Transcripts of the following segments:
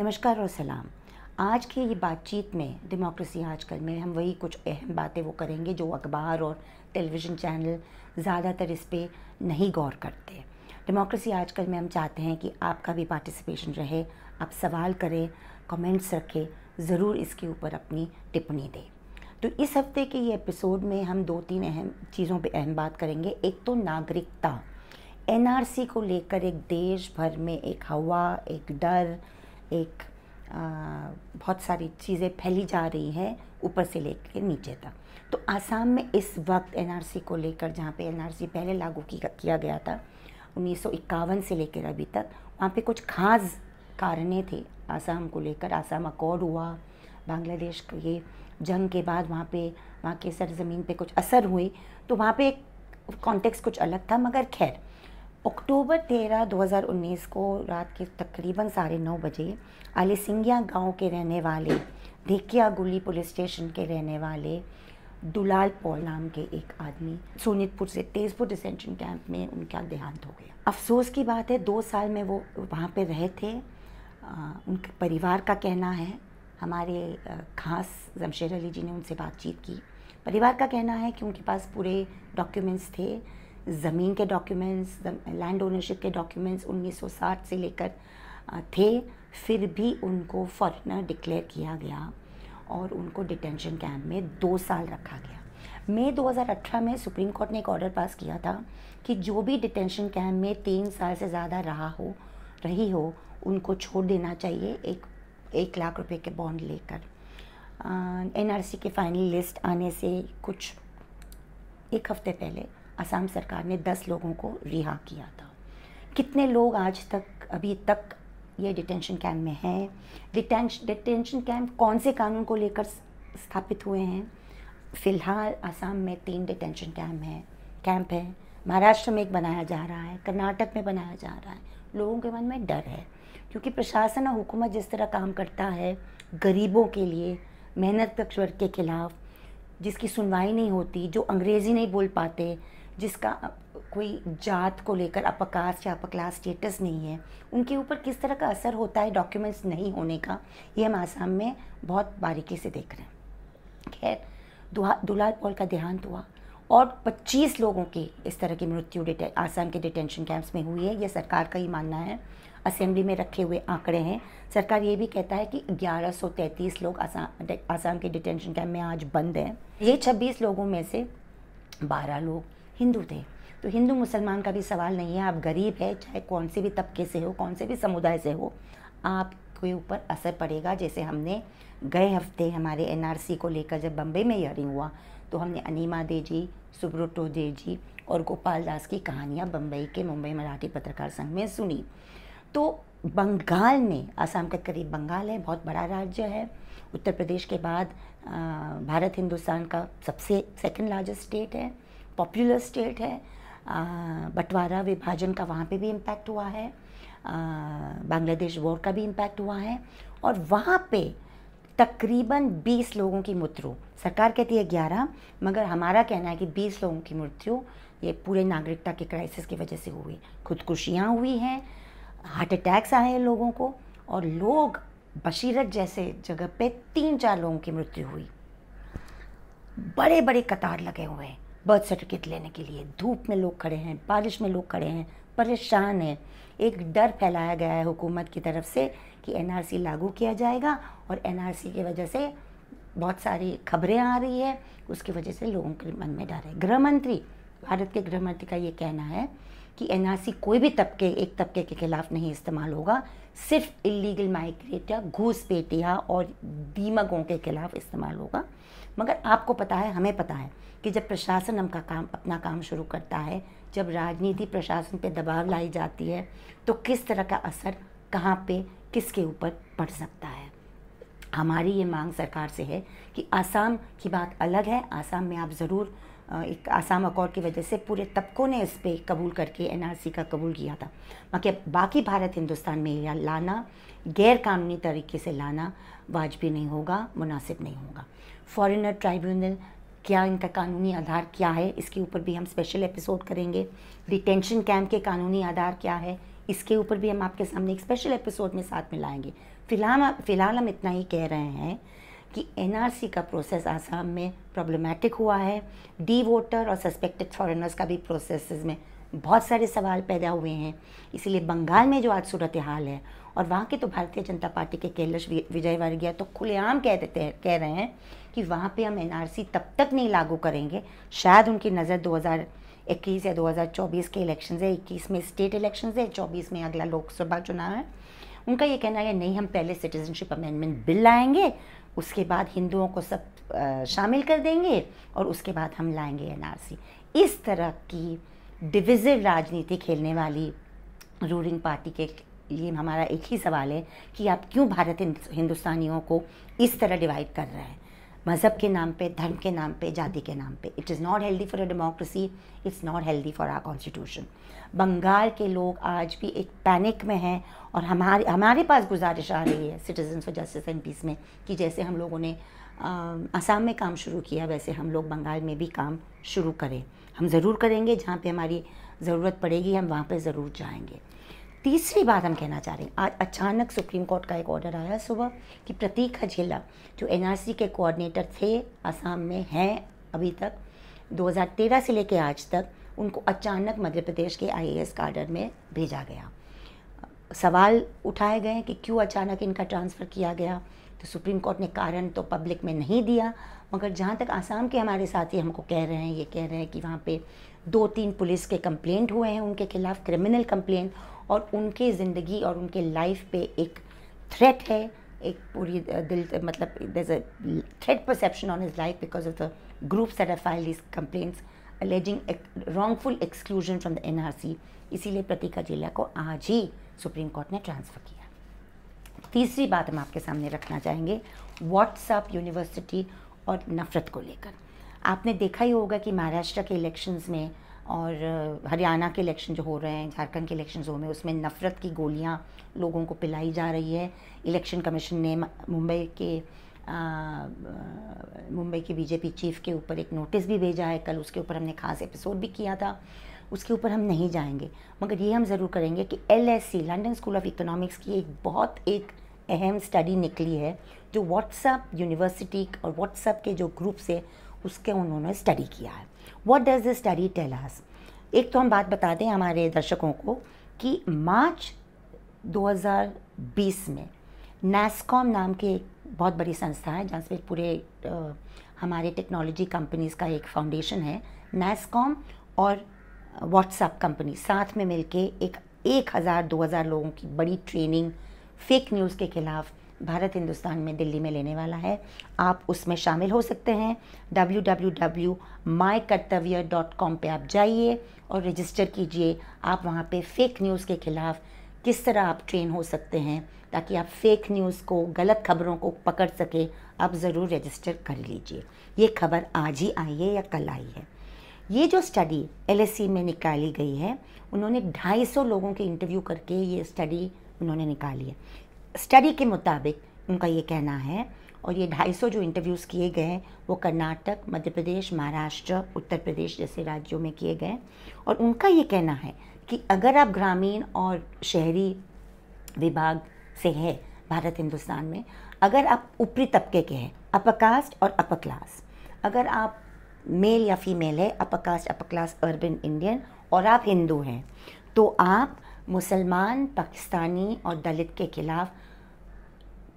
नमस्कार और सलाम आज की ये बातचीत में डेमोक्रेसी आजकल में हम वही कुछ अहम बातें वो करेंगे जो अखबार और टेलीविज़न चैनल ज़्यादातर इस पर नहीं गौर करते डेमोक्रेसी आजकल में हम चाहते हैं कि आपका भी पार्टिसिपेशन रहे आप सवाल करें कमेंट्स रखें ज़रूर इसके ऊपर अपनी टिप्पणी दें तो इस हफ्ते के ये एपिसोड में हम दो तीन अहम चीज़ों पे अहम बात करेंगे एक तो नागरिकता एनआरसी को लेकर एक देश भर में एक हवा एक डर एक बहुत सारी चीज़ें फैली जा रही है ऊपर से ले कर नीचे तक तो आसाम में इस वक्त एनआरसी को लेकर जहाँ पे एनआरसी पहले लागू किया गया था उन्नीस से लेकर अभी तक वहाँ पे कुछ खास कारणें थे आसाम को लेकर आसाम अकॉर्ड हुआ बांग्लादेश के जंग के बाद वहाँ पे वहाँ के सरजमीन पे कुछ असर हुए तो वहाँ पे एक कॉन्टेक्स्ट कुछ अलग था मगर खैर अक्टूबर तेरह 2019 को रात के तकरीबन साढ़े नौ बजे आलिसिंगिया गांव के रहने वाले ढिकिया गुली पुलिस स्टेशन के रहने वाले दुलाल पॉल नाम के एक आदमी सोनितपुर से तेजपुर डिसेंशन कैंप में उनका देहांत हो गया अफसोस की बात है दो साल में वो वहाँ पे रहे थे आ, उनके परिवार का कहना है हमारे खास जमशेर अली जी ने उनसे बातचीत की परिवार का कहना है कि उनके पास पूरे डॉक्यूमेंट्स थे ज़मीन के डॉक्यूमेंट्स लैंड ओनरशिप के डॉक्यूमेंट्स 1960 से लेकर थे फिर भी उनको फॉरनर डिक्लेयर किया गया और उनको डिटेंशन कैंप में दो साल रखा गया मई 2018 में सुप्रीम कोर्ट ने एक ऑर्डर पास किया था कि जो भी डिटेंशन कैंप में तीन साल से ज़्यादा रहा हो रही हो उनको छोड़ देना चाहिए एक एक लाख रुपए के बॉन्ड लेकर एनआरसी के फाइनल लिस्ट आने से कुछ एक हफ्ते पहले असम सरकार ने दस लोगों को रिहा किया था कितने लोग आज तक अभी तक ये डिटेंशन कैम्प में हैं डिटेंश डिटेंशन कैम्प कौन से कानून को लेकर स्थापित हुए हैं फ़िलहाल असम में तीन डिटेंशन कैम्प हैं कैंप है महाराष्ट्र में एक बनाया जा रहा है कर्नाटक में बनाया जा रहा है लोगों के मन में डर है क्योंकि प्रशासन और हुकूमत जिस तरह काम करता है गरीबों के लिए मेहनत पक्ष वर्ग के खिलाफ जिसकी सुनवाई नहीं होती जो अंग्रेज़ी नहीं बोल पाते जिसका कोई जात को लेकर अपर कास्ट या अपर क्लास स्टेटस नहीं है उनके ऊपर किस तरह का असर होता है डॉक्यूमेंट्स नहीं होने का ये हम आसाम में बहुत बारीकी से देख रहे हैं खैर दुलाल पॉल का देहांत हुआ और 25 लोगों की इस तरह की मृत्यु आसाम के डिटेंशन कैंप्स में हुई है ये सरकार का ही मानना है असेंबली में रखे हुए आंकड़े हैं सरकार ये भी कहता है कि 1133 लोग आसाम आसाम के डिटेंशन कैंप में आज बंद हैं ये 26 लोगों में से 12 लोग हिंदू थे तो हिंदू मुसलमान का भी सवाल नहीं है आप गरीब है चाहे कौन से भी तबके से हो कौन से भी समुदाय से हो आपके ऊपर असर पड़ेगा जैसे हमने गए हफ्ते हमारे एन को लेकर जब बम्बई में यारिंग हुआ तो हमने अनिमा दे जी सुब्रोटो दे जी और गोपाल दास की कहानियाँ बम्बई के मुंबई मराठी पत्रकार संघ में सुनी तो बंगाल में आसाम के करीब बंगाल है बहुत बड़ा राज्य है उत्तर प्रदेश के बाद भारत हिंदुस्तान का सबसे सेकंड लार्जेस्ट स्टेट है पॉपुलर स्टेट है बंटवारा विभाजन का वहाँ पे भी इम्पैक्ट हुआ है बांग्लादेश वॉर का भी इम्पैक्ट हुआ है और वहाँ पे तकरीबन 20 लोगों की मृत्यु सरकार कहती है 11 मगर हमारा कहना है कि 20 लोगों की मृत्यु ये पूरे नागरिकता के क्राइसिस की वजह से हुई खुदकुशियाँ हुई हैं हार्ट अटैक्स आए हैं लोगों को और लोग बशीरत जैसे जगह पे तीन चार लोगों की मृत्यु हुई बड़े बड़े कतार लगे हुए हैं बर्थ सर्टिफिकेट लेने के लिए धूप में लोग खड़े हैं बारिश में लोग खड़े हैं परेशान हैं एक डर फैलाया गया है हुकूमत की तरफ से कि एन लागू किया जाएगा और एन आर की वजह से बहुत सारी खबरें आ रही है उसकी वजह से लोगों के मन में डर है गृह मंत्री भारत के गृह मंत्री का ये कहना है कि एन कोई भी तबके एक तबके के खिलाफ नहीं इस्तेमाल होगा सिर्फ इलीगल माइग्रेट या घूस और दीमकों के खिलाफ इस्तेमाल होगा मगर आपको पता है हमें पता है कि जब प्रशासन हम का काम अपना काम शुरू करता है जब राजनीति प्रशासन पे दबाव लाई जाती है तो किस तरह का असर कहाँ पे किसके ऊपर पड़ सकता है हमारी ये मांग सरकार से है कि आसाम की बात अलग है आसाम में आप ज़रूर एक आसाम अकॉर्ड की वजह से पूरे तबकों ने इस पर कबूल करके एनआरसी का कबूल किया था बाकी बाकी भारत हिंदुस्तान में यह लाना गैर कानूनी तरीके से लाना वाजबी नहीं होगा मुनासिब नहीं होगा फॉरेनर ट्राइब्यूनल क्या इनका कानूनी आधार क्या है इसके ऊपर भी हम स्पेशल एपिसोड करेंगे डिटेंशन कैम्प के कानूनी आधार क्या है इसके ऊपर भी हम आपके सामने एक स्पेशल एपिसोड में साथ में लाएंगे फिलहाल फिलहाल हम इतना ही कह रहे हैं कि एनआरसी का प्रोसेस आसाम में प्रॉब्लमेटिक हुआ है डी वोटर और सस्पेक्टेड फॉरेनर्स का भी प्रोसेस में बहुत सारे सवाल पैदा हुए हैं इसीलिए बंगाल में जो आज सूरत हाल है और वहाँ के तो भारतीय जनता पार्टी के कैलश विजय वर्गीय तो खुलेआम कह देते हैं कह रहे हैं कि वहाँ पे हम एनआरसी तब तक नहीं लागू करेंगे शायद उनकी नज़र 2021 या 2024 के इलेक्शन है 21 में स्टेट इलेक्शन है 24 में अगला लोकसभा चुनाव है उनका ये कहना है नहीं हम पहले सिटीजनशिप अमेंडमेंट बिल लाएंगे उसके बाद हिंदुओं को सब आ, शामिल कर देंगे और उसके बाद हम लाएंगे एन इस तरह की डिविजिव राजनीति खेलने वाली रूलिंग पार्टी के लिए हमारा एक ही सवाल है कि आप क्यों भारत हिंदुस्तानियों को इस तरह डिवाइड कर रहे हैं मज़हब के नाम पे धर्म के नाम पे जाति के नाम पे it is not healthy for a democracy it's not healthy for our constitution Bengal के लोग आज भी एक पैनिक में हैं और हमारे हमारे पास गुजारिश आ रही है Citizen for Justice and Peace में कि जैसे हम लोगों ने आसाम में काम शुरू किया वैसे हम लोग बंगाल में भी काम शुरू करें हम ज़रूर करेंगे जहाँ पे हमारी ज़रूरत पड़ेगी हम वहाँ पे ज़रूर जाएंगे तीसरी बात हम कहना चाह रहे हैं आज अचानक सुप्रीम कोर्ट का एक ऑर्डर आया सुबह कि प्रतीक हजेला जो एन के कोऑर्डिनेटर थे आसाम में हैं अभी तक 2013 से लेकर आज तक उनको अचानक मध्य प्रदेश के आई ए कार्डर में भेजा गया सवाल उठाए गए कि क्यों अचानक इनका ट्रांसफ़र किया गया तो सुप्रीम कोर्ट ने कारण तो पब्लिक में नहीं दिया मगर जहाँ तक आसाम के हमारे साथी हमको कह रहे हैं ये कह रहे हैं कि वहाँ पे दो तीन पुलिस के कंप्लेंट हुए हैं उनके खिलाफ़ क्रिमिनल कंप्लेंट और उनके ज़िंदगी और उनके लाइफ पे एक थ्रेट है एक पूरी दिल मतलब threat perception on his life because of the of the groups file this filed alleging wrongful exclusion from the N R C इसीलिए प्रतीका जिला को आज ही सुप्रीम कोर्ट ने ट्रांसफ़र किया तीसरी बात हम आपके सामने रखना चाहेंगे व्हाट्सअप यूनिवर्सिटी और नफ़रत को लेकर आपने देखा ही होगा कि महाराष्ट्र के इलेक्शंस में और हरियाणा के इलेक्शन जो हो रहे हैं झारखंड के इलेक्शन हो में उसमें नफ़रत की गोलियां लोगों को पिलाई जा रही है इलेक्शन कमीशन ने मुंबई के मुंबई के बीजेपी चीफ़ के ऊपर एक नोटिस भी भेजा है कल उसके ऊपर हमने ख़ास एपिसोड भी किया था उसके ऊपर हम नहीं जाएंगे मगर ये हम ज़रूर करेंगे कि L S C London School of Economics की एक बहुत एक अहम स्टडी निकली है जो व्हाट्सअप यूनिवर्सिटी और व्हाट्सअप के जो ग्रुप्स है उसके उन्होंने स्टडी किया है what does the study tell us एक तो हम बात बता दें हमारे दर्शकों को कि मार्च 2020 में नेस्कॉम नाम की एक बहुत बड़ी संस्था है जहाँ से पूरे आ, हमारे टेक्नोलॉजी कंपनीज़ का एक फाउंडेशन है नेस्कॉम और व्हाट्सएप कंपनी साथ में मिलके एक एक हज़ार दो हज़ार लोगों की बड़ी ट्रेनिंग फेक न्यूज़ के खिलाफ भारत हिंदुस्तान में दिल्ली में लेने वाला है आप उसमें शामिल हो सकते हैं डब्ल्यू डब्ल्यू डब्ल्यू माई कर्तव्य डॉट कॉम पर आप जाइए और रजिस्टर कीजिए आप वहाँ पे फेक न्यूज़ के ख़िलाफ़ किस तरह आप ट्रेन हो सकते हैं ताकि आप फेक न्यूज़ को गलत खबरों को पकड़ सके आप ज़रूर रजिस्टर कर लीजिए ये खबर आज ही आई है या कल आई है ये जो स्टडी एल e में निकाली गई है उन्होंने 250 लोगों के इंटरव्यू करके ये स्टडी उन्होंने निकाली है स्टडी के मुताबिक उनका ये कहना है और ये 250 जो इंटरव्यूज़ किए गए हैं वो कर्नाटक मध्य प्रदेश महाराष्ट्र उत्तर प्रदेश जैसे राज्यों में किए गए और उनका ये कहना है कि अगर आप ग्रामीण और शहरी विभाग से है भारत हिंदुस्तान में अगर आप ऊपरी तबके के हैं अपर कास्ट और अपर क्लास अगर आप मेल या फीमेल है upper caste upper class urban Indian और आप हिंदू हैं तो आप मुसलमान पाकिस्तानी और दलित के खिलाफ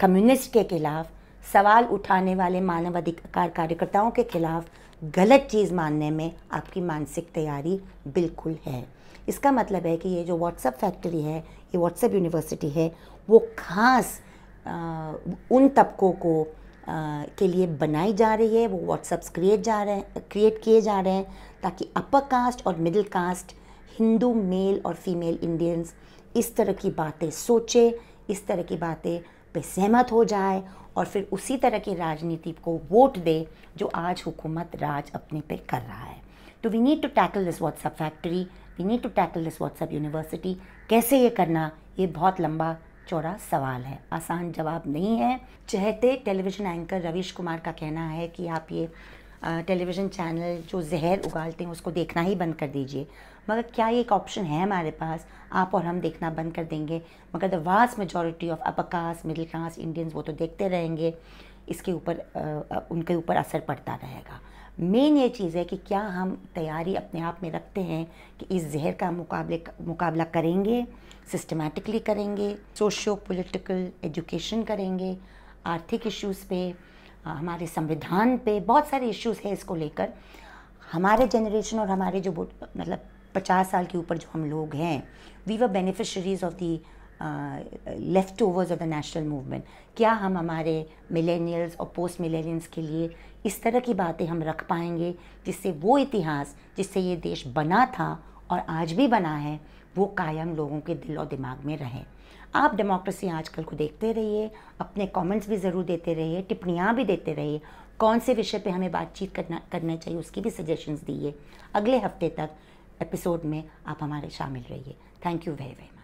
कम्युनिस्ट के खिलाफ सवाल उठाने वाले मानवाधिकार कार्यकर्ताओं के खिलाफ गलत चीज़ मानने में आपकी मानसिक तैयारी बिल्कुल है इसका मतलब है कि ये जो व्हाट्सअप फैक्ट्री है ये व्हाट्सअप यूनिवर्सिटी है वो खास आ, उन तबकों को आ, के लिए बनाई जा रही है वो व्हाट्सअप्स क्रिएट जा रहे हैं क्रिएट किए जा रहे हैं ताकि अपर कास्ट और मिडिल कास्ट हिंदू मेल और फीमेल इंडियंस इस तरह की बातें सोचे इस तरह की बातें पे सहमत हो जाए और फिर उसी तरह की राजनीति को वोट दे जो आज हुकूमत राज अपने पे कर रहा है तो we need to tackle this WhatsApp factory we need to tackle this WhatsApp university कैसे ये करना ये बहुत लंबा चौड़ा सवाल है आसान जवाब नहीं है चहते टेलीविज़न एंकर रवीश कुमार का कहना है कि आप ये टेलीविज़न चैनल जो जहर उगालते हैं उसको देखना ही बंद कर दीजिए मगर क्या ये एक ऑप्शन है हमारे पास आप और हम देखना बंद कर देंगे मगर the vast majority of upper caste middle class Indians वो तो देखते रहेंगे इसके ऊपर उनके ऊपर असर पड़ता रहेगा मेन ये चीज़ है कि क्या हम तैयारी अपने आप में रखते हैं कि इस जहर का मुकाबले मुकाबला करेंगे सिस्टमेटिकली करेंगे सोशियो पॉलिटिकल एजुकेशन करेंगे आर्थिक इश्यूज़ पे हमारे संविधान पे बहुत सारे इश्यूज हैं इसको लेकर हमारे जनरेशन और हमारे जो मतलब पचास साल के ऊपर जो हम लोग हैं we were beneficiaries of the leftovers of the national movement क्या हम हमारे मिलेनियल्स और पोस्ट मिलेनियल्स के लिए इस तरह की बातें हम रख पाएंगे जिससे वो इतिहास जिससे ये देश बना था और आज भी बना है वो कायम लोगों के दिल और दिमाग में रहें आप डेमोक्रेसी आजकल को देखते रहिए अपने कमेंट्स भी ज़रूर देते रहिए टिप्पणियाँ भी देते रहिए कौन से विषय पे हमें बातचीत करना करना चाहिए उसकी भी सजेशंस दीजिए अगले हफ्ते तक एपिसोड में आप हमारे शामिल रहिए thank you very very much